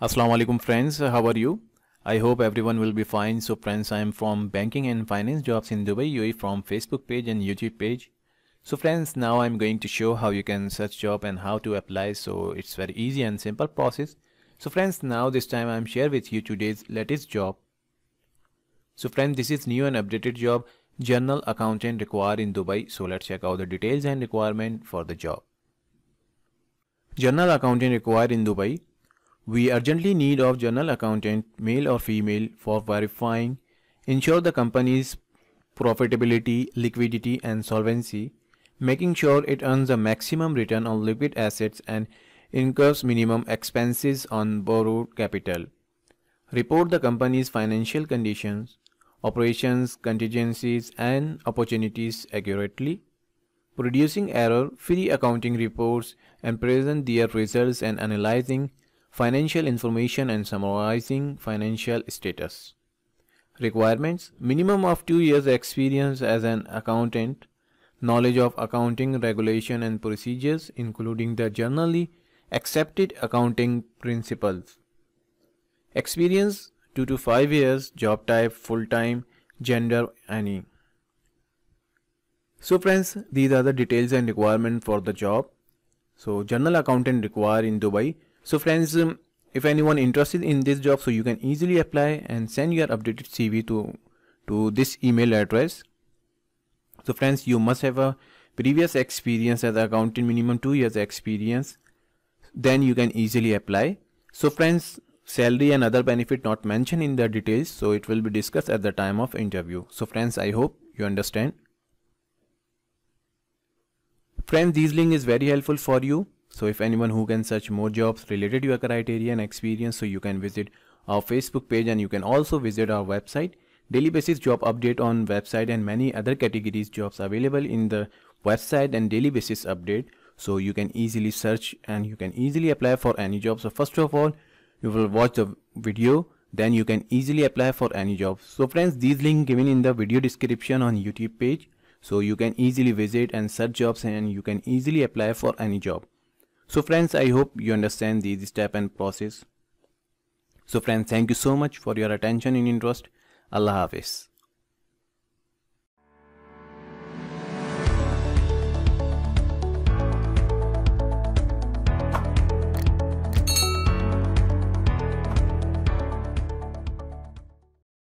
Assalamu alaikum friends, how are you? I hope everyone will be fine. So friends, I am from Banking and Finance Jobs in Dubai UAE from Facebook page and YouTube page. So friends, now I'm going to show how you can search job and how to apply. So it's very easy and simple process. So friends, now this time I'm share with you today's latest job. So friends, this is new and updated job, General Accountant required in Dubai. So let's check out the details and requirement for the job. General Accountant required in Dubai. We urgently need of journal accountant, male or female, for verifying, ensure the company's profitability, liquidity and solvency, making sure it earns a maximum return on liquid assets and incurs minimum expenses on borrowed capital. Report the company's financial conditions, operations, contingencies, and opportunities accurately. Producing error-free accounting reports and present their results and analyzing financial information and summarizing financial status. Requirements Minimum of 2 years experience as an accountant, knowledge of accounting regulation and procedures including the generally accepted accounting principles. Experience 2 to 5 years, job type, full time, gender, any. So friends, these are the details and requirement for the job. So general accountant required in Dubai so friends um, if anyone interested in this job so you can easily apply and send your updated cv to to this email address so friends you must have a previous experience as accountant minimum two years experience then you can easily apply so friends salary and other benefit not mentioned in the details so it will be discussed at the time of interview so friends i hope you understand friends this link is very helpful for you so if anyone who can search more jobs related to your criteria and experience, so you can visit our Facebook page and you can also visit our website. Daily basis job update on website and many other categories jobs available in the website and daily basis update. So you can easily search and you can easily apply for any job. So first of all, you will watch the video then you can easily apply for any job. So friends, these link given in the video description on YouTube page. So you can easily visit and search jobs and you can easily apply for any job. So friends, I hope you understand these step and process. So friends, thank you so much for your attention and interest. Allah Hafiz.